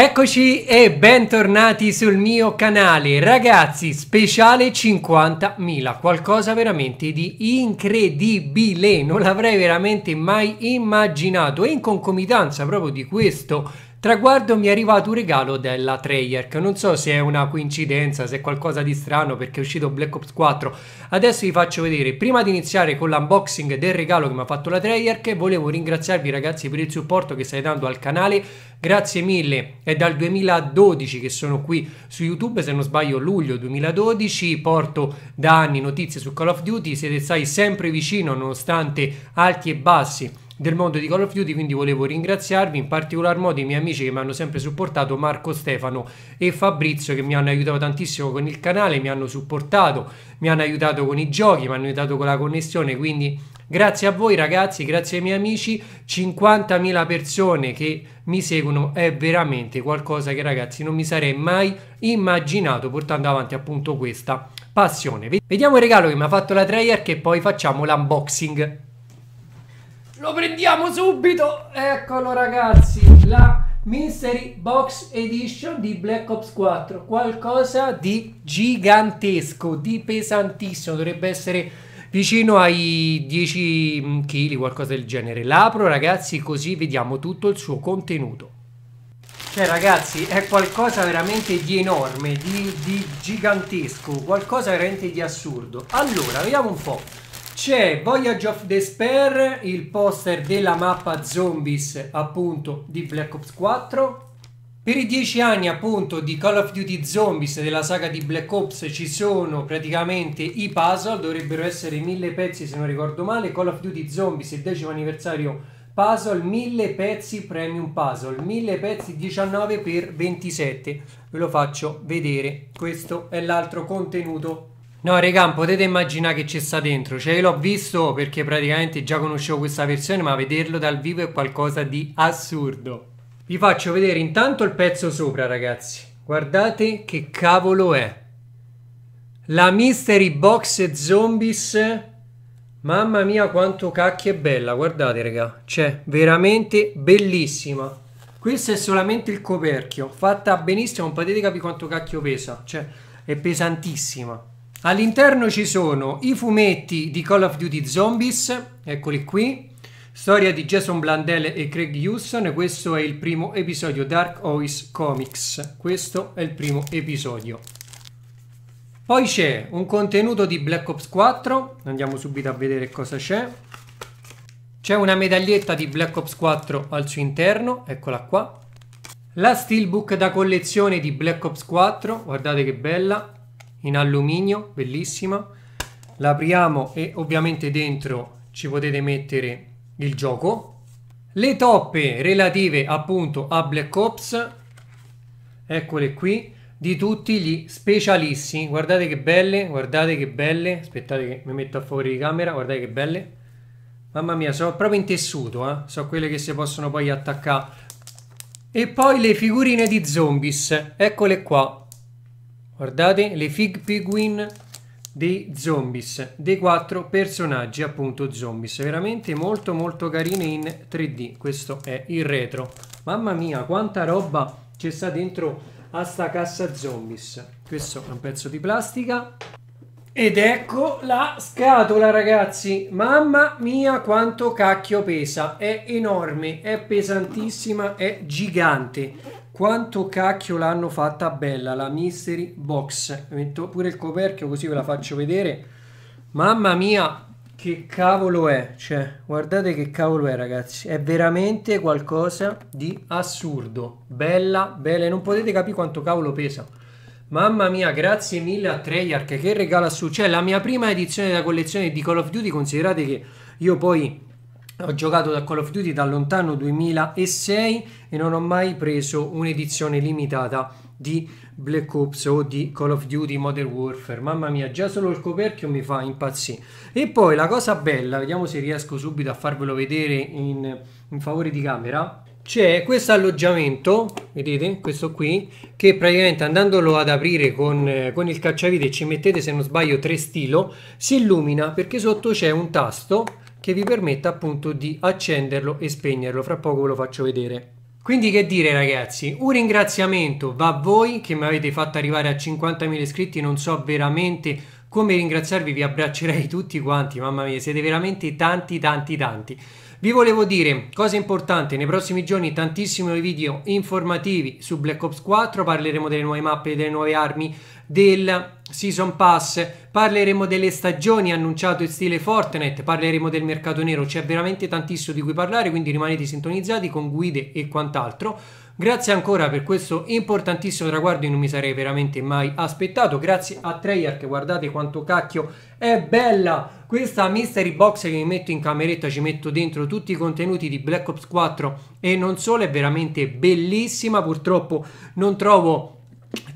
Eccoci e bentornati sul mio canale ragazzi speciale 50.000 qualcosa veramente di incredibile non l'avrei veramente mai immaginato e in concomitanza proprio di questo traguardo mi è arrivato un regalo della Treyarch. Non so se è una coincidenza, se è qualcosa di strano perché è uscito Black Ops 4. Adesso vi faccio vedere. Prima di iniziare con l'unboxing del regalo che mi ha fatto la Treyarch, volevo ringraziarvi ragazzi per il supporto che state dando al canale. Grazie mille. È dal 2012 che sono qui su YouTube, se non sbaglio luglio 2012. Porto da anni notizie su Call of Duty. Siete stati sempre vicino nonostante alti e bassi del mondo di Call of Duty, quindi volevo ringraziarvi, in particolar modo i miei amici che mi hanno sempre supportato, Marco Stefano e Fabrizio che mi hanno aiutato tantissimo con il canale, mi hanno supportato, mi hanno aiutato con i giochi, mi hanno aiutato con la connessione, quindi grazie a voi ragazzi, grazie ai miei amici, 50.000 persone che mi seguono è veramente qualcosa che ragazzi non mi sarei mai immaginato portando avanti appunto questa passione. Vediamo il regalo che mi ha fatto la Treyarch e poi facciamo l'unboxing. Lo prendiamo subito. Eccolo ragazzi, la Mystery Box Edition di Black Ops 4. Qualcosa di gigantesco, di pesantissimo. Dovrebbe essere vicino ai 10 kg, qualcosa del genere. L'apro ragazzi così vediamo tutto il suo contenuto. Cioè ragazzi è qualcosa veramente di enorme, di, di gigantesco, qualcosa veramente di assurdo. Allora, vediamo un po'. C'è Voyage of Despair, il poster della mappa zombies appunto di Black Ops 4. Per i dieci anni appunto di Call of Duty Zombies della saga di Black Ops ci sono praticamente i puzzle, dovrebbero essere mille pezzi se non ricordo male, Call of Duty Zombies il decimo anniversario puzzle, mille pezzi premium puzzle, mille pezzi 19 x 27, ve lo faccio vedere, questo è l'altro contenuto No, regà, potete immaginare che ci sta dentro. Cioè, io l'ho visto perché praticamente già conoscevo questa versione, ma vederlo dal vivo è qualcosa di assurdo. Vi faccio vedere intanto il pezzo sopra, ragazzi. Guardate che cavolo è. La Mystery Box Zombies. Mamma mia, quanto cacchio è bella. Guardate, raga. Cioè, veramente bellissima. Questo è solamente il coperchio. Fatta benissimo, potete capire quanto cacchio pesa. Cioè, è pesantissima. All'interno ci sono i fumetti di Call of Duty Zombies, eccoli qui, storia di Jason Blandel e Craig Houston, questo è il primo episodio Dark Ois Comics, questo è il primo episodio. Poi c'è un contenuto di Black Ops 4, andiamo subito a vedere cosa c'è. C'è una medaglietta di Black Ops 4 al suo interno, eccola qua. La steelbook da collezione di Black Ops 4, guardate che bella, in alluminio, bellissima. L'apriamo e ovviamente dentro ci potete mettere il gioco. Le toppe relative appunto a Black Ops, eccole qui, di tutti gli specialissimi. Guardate che belle, guardate che belle. Aspettate che mi metto a favore di camera, guardate che belle. Mamma mia, sono proprio in tessuto, eh? sono quelle che si possono poi attaccare. E poi le figurine di zombies, eccole qua, Guardate le Fig Pigwin dei zombies, dei quattro personaggi appunto zombies, veramente molto molto carine in 3D, questo è il retro. Mamma mia quanta roba c'è sta dentro a sta cassa zombies. Questo è un pezzo di plastica. Ed ecco la scatola ragazzi, mamma mia quanto cacchio pesa, è enorme, è pesantissima, è gigante. Quanto cacchio l'hanno fatta bella la mystery box. Metto pure il coperchio così ve la faccio vedere. Mamma mia, che cavolo è? Cioè, guardate che cavolo è ragazzi. È veramente qualcosa di assurdo. Bella, bella. E non potete capire quanto cavolo pesa. Mamma mia, grazie mille a Treyarch che regala su. Cioè, la mia prima edizione della collezione di Call of Duty, considerate che io poi ho giocato da Call of Duty da lontano 2006 e non ho mai preso un'edizione limitata di Black Ops o di Call of Duty Modern Warfare. Mamma mia, già solo il coperchio mi fa impazzire. E poi la cosa bella, vediamo se riesco subito a farvelo vedere in, in favore di camera. C'è questo alloggiamento, vedete, questo qui, che praticamente andandolo ad aprire con, eh, con il cacciavite ci mettete, se non sbaglio, tre stilo, si illumina perché sotto c'è un tasto che vi permetta appunto di accenderlo e spegnerlo. Fra poco ve lo faccio vedere. Quindi che dire ragazzi, un ringraziamento va a voi che mi avete fatto arrivare a 50.000 iscritti, non so veramente come ringraziarvi vi abbraccerei tutti quanti, mamma mia, siete veramente tanti tanti tanti. Vi volevo dire, cosa importante, nei prossimi giorni tantissimi video informativi su Black Ops 4, parleremo delle nuove mappe, delle nuove armi, del Season Pass, parleremo delle stagioni annunciato in stile Fortnite, parleremo del mercato nero, c'è veramente tantissimo di cui parlare, quindi rimanete sintonizzati con guide e quant'altro. Grazie ancora per questo importantissimo traguardo, io non mi sarei veramente mai aspettato. Grazie a Treyarch, guardate quanto cacchio è bella questa mystery box che mi metto in cameretta, ci metto dentro tutti i contenuti di Black Ops 4 e non solo, è veramente bellissima. Purtroppo non trovo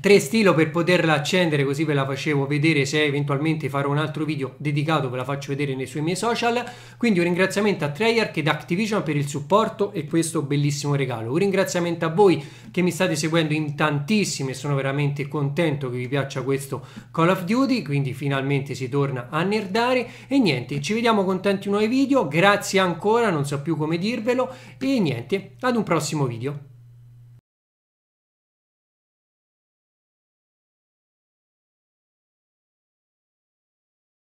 3 stilo per poterla accendere così ve la facevo vedere se eventualmente farò un altro video dedicato ve la faccio vedere nei suoi miei social quindi un ringraziamento a Treyarch ed Activision per il supporto e questo bellissimo regalo un ringraziamento a voi che mi state seguendo in tantissime sono veramente contento che vi piaccia questo Call of Duty quindi finalmente si torna a nerdare e niente ci vediamo con tanti nuovi video grazie ancora non so più come dirvelo e niente ad un prossimo video